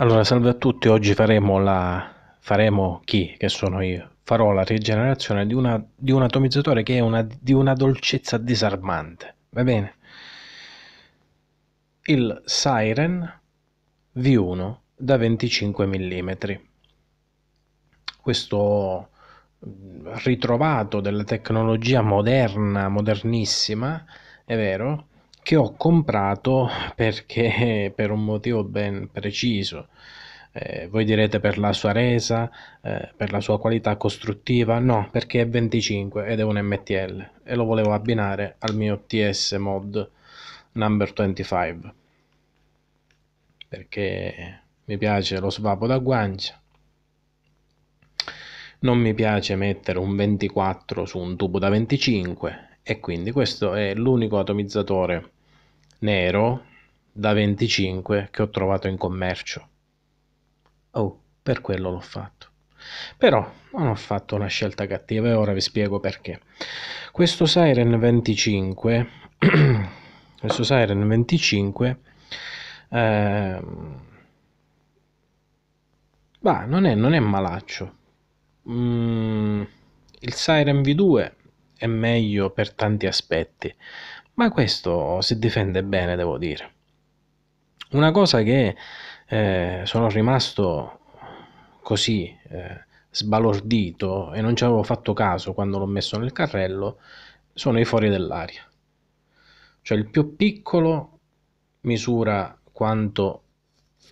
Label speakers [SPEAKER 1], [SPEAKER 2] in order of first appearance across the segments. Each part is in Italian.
[SPEAKER 1] Allora, salve a tutti, oggi faremo la faremo chi, che sono io, farò la rigenerazione di, una, di un atomizzatore che è una, di una dolcezza disarmante, va bene? Il Siren V1 da 25 mm. Questo ritrovato della tecnologia moderna, modernissima, è vero, che ho comprato perché per un motivo ben preciso. Eh, voi direte per la sua resa, eh, per la sua qualità costruttiva, no, perché è 25 ed è un MTL e lo volevo abbinare al mio TS mod number 25 perché mi piace lo svapo da guancia. Non mi piace mettere un 24 su un tubo da 25 e quindi questo è l'unico atomizzatore nero da 25 che ho trovato in commercio. Oh, per quello l'ho fatto. Però non ho fatto una scelta cattiva e ora vi spiego perché. Questo Siren 25, questo Siren 25, eh, bah, non, è, non è malaccio. Mm, il Siren V2 è meglio per tanti aspetti ma questo si difende bene, devo dire. Una cosa che eh, sono rimasto così eh, sbalordito e non ci avevo fatto caso quando l'ho messo nel carrello sono i fuori dell'aria. Cioè il più piccolo misura quanto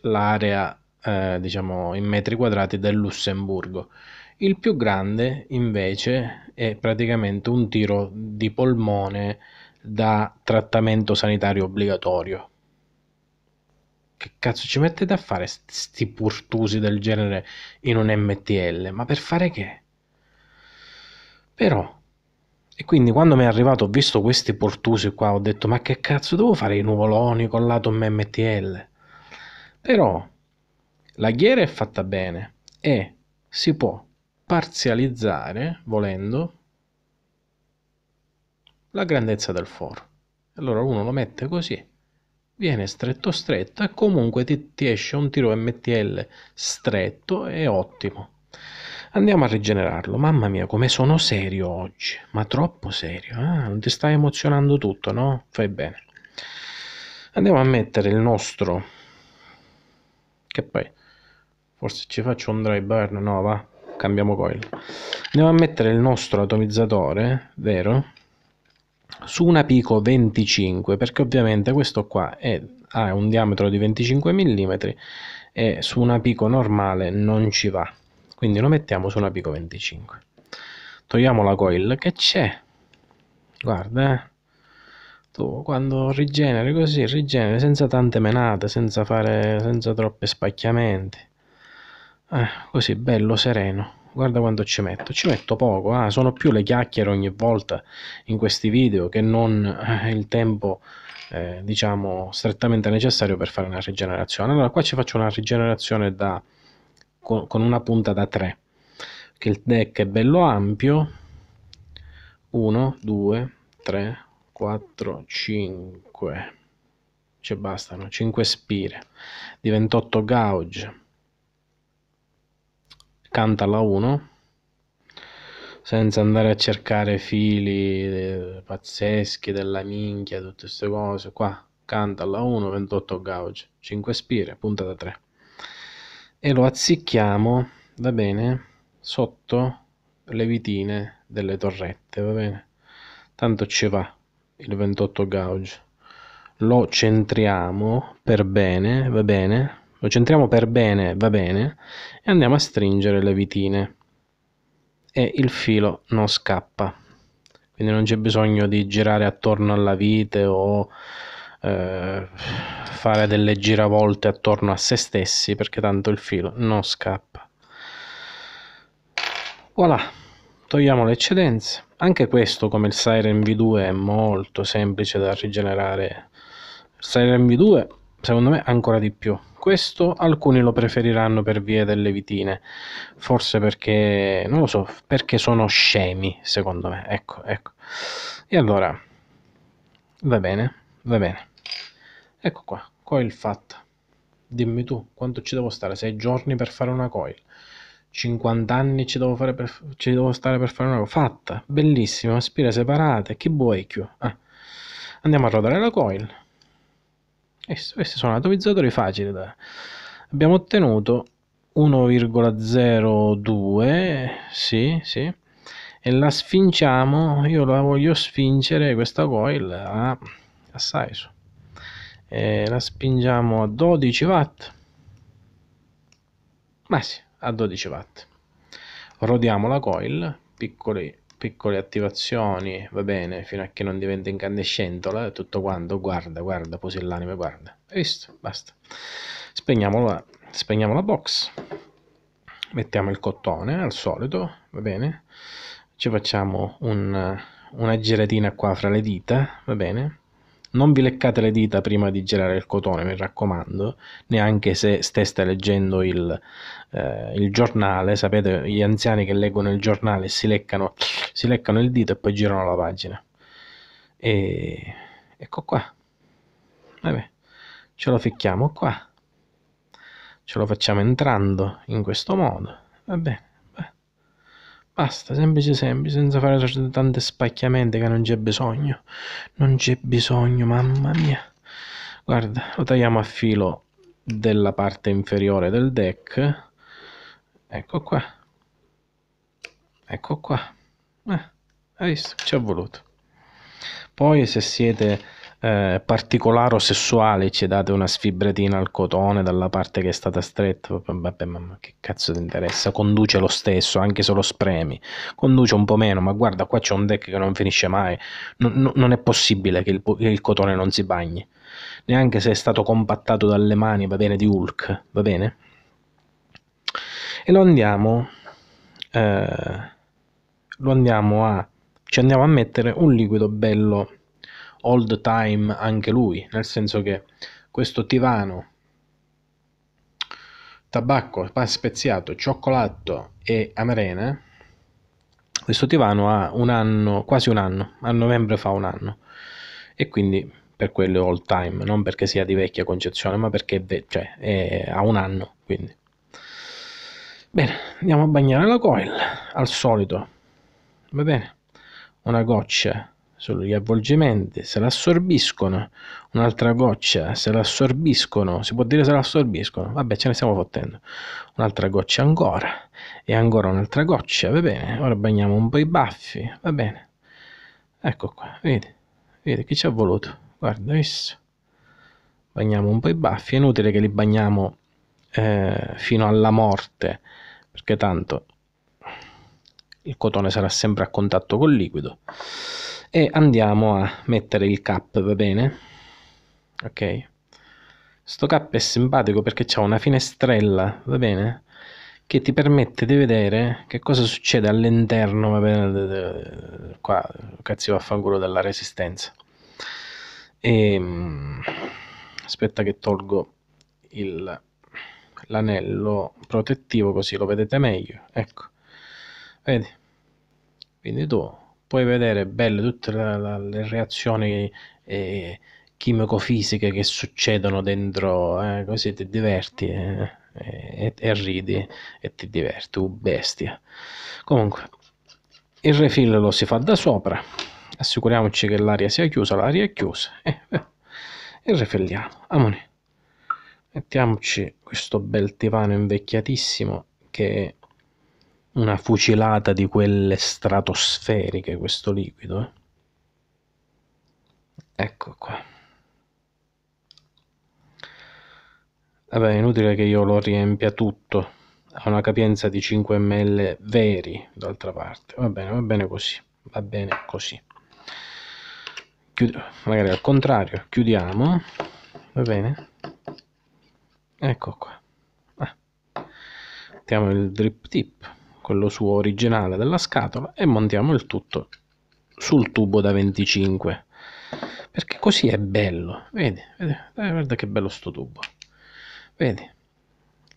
[SPEAKER 1] l'area eh, diciamo in metri quadrati del Lussemburgo. Il più grande invece è praticamente un tiro di polmone da trattamento sanitario obbligatorio. Che cazzo ci mettete a fare sti purtusi del genere in un MTL? Ma per fare che? Però, e quindi quando mi è arrivato ho visto questi portusi qua, ho detto ma che cazzo devo fare i nuvoloni con l'Atom MTL? Però la ghiera è fatta bene e si può parzializzare, volendo, la grandezza del foro. Allora uno lo mette così, viene stretto stretto e comunque ti, ti esce un tiro MTL stretto e ottimo. Andiamo a rigenerarlo. Mamma mia, come sono serio oggi, ma troppo serio. Ah, non ti stai emozionando tutto, no? Fai bene. Andiamo a mettere il nostro... Che poi... Forse ci faccio un dry burn, no va, cambiamo coil. Andiamo a mettere il nostro atomizzatore, vero? su una Pico 25 perché ovviamente questo qua è, ha un diametro di 25 mm e su una Pico normale non ci va quindi lo mettiamo su una Pico 25 togliamo la coil che c'è guarda eh. tu quando rigeneri così rigeneri senza tante menate senza fare senza troppi spacchiamenti eh, così bello sereno guarda quanto ci metto, ci metto poco, ah, sono più le chiacchiere ogni volta in questi video che non eh, il tempo eh, diciamo strettamente necessario per fare una rigenerazione. Allora qua ci faccio una rigenerazione da, con, con una punta da 3, che il deck è bello ampio, 1, 2, 3, 4, 5, ci bastano 5 spire di 28 gauge accanto alla 1 senza andare a cercare fili eh, pazzeschi della minchia, tutte queste cose qua. Canta alla 1, 28 gauge, 5 spire, punta da 3. E lo azzicchiamo, va bene, sotto le vitine delle torrette, va bene. Tanto ci va il 28 gauge. Lo centriamo per bene, va bene lo centriamo per bene, va bene, e andiamo a stringere le vitine e il filo non scappa. Quindi non c'è bisogno di girare attorno alla vite o eh, fare delle giravolte attorno a se stessi perché tanto il filo non scappa. Voilà, togliamo le eccedenze. Anche questo come il Siren V2 è molto semplice da rigenerare. Il Siren V2 secondo me ancora di più. Questo alcuni lo preferiranno per via delle vitine, forse perché, non lo so, perché sono scemi, secondo me. Ecco, ecco. E allora, va bene, va bene. Ecco qua, coil fatta. Dimmi tu, quanto ci devo stare? 6 giorni per fare una coil. 50 anni ci devo, per, ci devo, stare per fare una coil. Fatta, bellissima, spire separate, che buochio. Ah. Andiamo a rodare la coil questi sono atomizzatori facili dai. abbiamo ottenuto 1,02 sì sì e la sfinciamo io la voglio sfingere questa coil a, a size e la spingiamo a 12 watt ma sì a 12 watt rodiamo la coil piccoli piccole attivazioni, va bene, fino a che non diventa incandescentola, tutto quanto, guarda, guarda, posi pusillanime, guarda. Hai visto? Basta. Spegniamola, spegniamo la box, mettiamo il cottone al solito, va bene, ci facciamo un, una giratina qua fra le dita, va bene, non vi leccate le dita prima di girare il cotone, mi raccomando, neanche se steste leggendo il, eh, il giornale, sapete gli anziani che leggono il giornale si leccano, si leccano il dito e poi girano la pagina. E ecco qua. Vabbè, ce lo ficchiamo qua. Ce lo facciamo entrando in questo modo. Va bene. Basta, semplice semplice, senza fare tante spacchiamenti che non c'è bisogno. Non c'è bisogno, mamma mia. Guarda, lo tagliamo a filo della parte inferiore del deck. Ecco qua. Ecco qua. Eh, hai visto? Ci ha voluto. Poi se siete eh, particolare o sessuale, ci date una sfibratina al cotone dalla parte che è stata stretta, vabbè, ma che cazzo ti interessa? Conduce lo stesso, anche se lo spremi, conduce un po' meno, ma guarda, qua c'è un deck che non finisce mai, non, non è possibile che il, che il cotone non si bagni, neanche se è stato compattato dalle mani, va bene, di Hulk, va bene? E lo andiamo... Eh, lo andiamo a ci andiamo a mettere un liquido bello old time anche lui, nel senso che questo tivano, tabacco, pan speziato, cioccolato e amarena, questo tivano ha un anno, quasi un anno, a novembre fa un anno e quindi per quello è old time, non perché sia di vecchia concezione, ma perché beh, cioè, è, a un anno. Quindi. Bene, andiamo a bagnare la coil al solito, va bene? Una goccia solo gli avvolgimenti, se l'assorbiscono, un'altra goccia, se l'assorbiscono, si può dire se l'assorbiscono, vabbè ce ne stiamo fottendo, un'altra goccia ancora, e ancora un'altra goccia, va bene, ora bagniamo un po' i baffi, va bene, ecco qua, vedi, vedi chi ci ha voluto, guarda, visto, bagniamo un po' i baffi, è inutile che li bagniamo eh, fino alla morte, perché tanto il cotone sarà sempre a contatto col liquido, e andiamo a mettere il cap va bene ok sto cap è simpatico perché c'è una finestrella va bene che ti permette di vedere che cosa succede all'interno va bene qua cazzo vaffanculo della resistenza e ehm, aspetta che tolgo il l'anello protettivo così lo vedete meglio ecco vedi quindi tu puoi vedere belle tutte la, la, le reazioni eh, chimico-fisiche che succedono dentro, eh, così ti diverti eh, eh, e, e, ridi e ti diverti, uh, bestia. Comunque, il refill lo si fa da sopra, assicuriamoci che l'aria sia chiusa, l'aria è chiusa, eh, eh, e, e refilliamo, amone. Mettiamoci questo bel divano invecchiatissimo che una fucilata di quelle stratosferiche questo liquido, eh. Ecco qua. Vabbè, è inutile che io lo riempia tutto. Ha una capienza di 5 ml veri, d'altra parte. Va bene, va bene così. Va bene così. Chiud magari al contrario, chiudiamo. Va bene? Ecco qua. Ah. Mettiamo il drip tip quello suo originale della scatola e montiamo il tutto sul tubo da 25 perché così è bello vedi, vedi eh, guarda che bello sto tubo vedi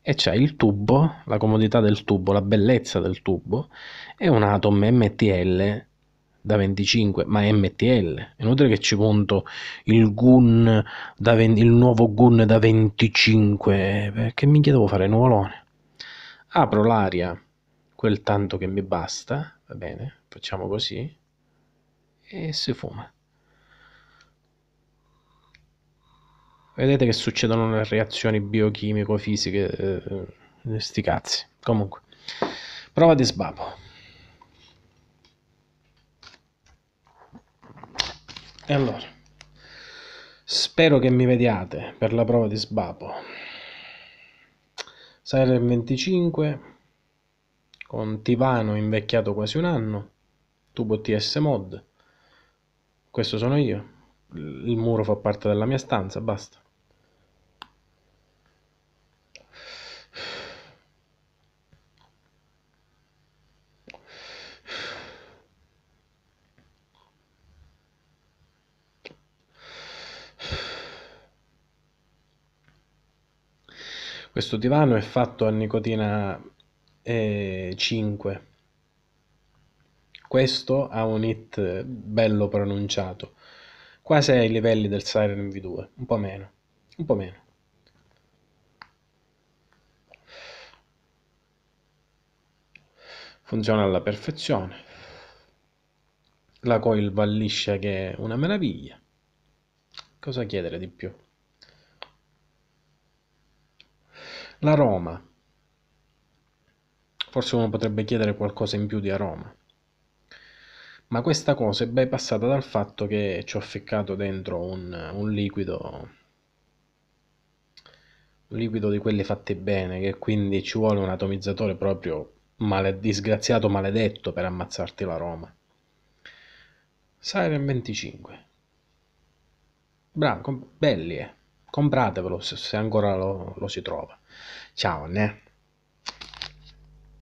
[SPEAKER 1] e c'è il tubo la comodità del tubo la bellezza del tubo è un atom mtl da 25 ma è mtl inutile che ci monto il gun da 20, il nuovo gun da 25 perché eh, mi chiedevo fare nuvolone apro l'aria quel tanto che mi basta, va bene, facciamo così, e si fuma. Vedete che succedono le reazioni biochimico-fisiche, eh, eh sti cazzi. Comunque, prova di sbapo. E allora, spero che mi vediate per la prova di sbapo. sbabo. Siren 25 con Tivano invecchiato quasi un anno, tubo TS mod, questo sono io, il muro fa parte della mia stanza, basta. Questo divano è fatto a nicotina eh, e 5. Questo ha un hit bello pronunciato, quasi ai livelli del Siren V2, un po' meno, un po' meno. Funziona alla perfezione. La coil va liscia che è una meraviglia. Cosa chiedere di più? L'aroma. Roma Forse uno potrebbe chiedere qualcosa in più di aroma. Ma questa cosa è bypassata dal fatto che ci ho ficcato dentro un, un liquido un liquido di quelli fatti bene, che quindi ci vuole un atomizzatore proprio male, disgraziato maledetto per ammazzarti l'aroma. Siren 25. Bravo, belli, eh. compratevelo se, ancora lo, lo, si trova. Ciao, ne.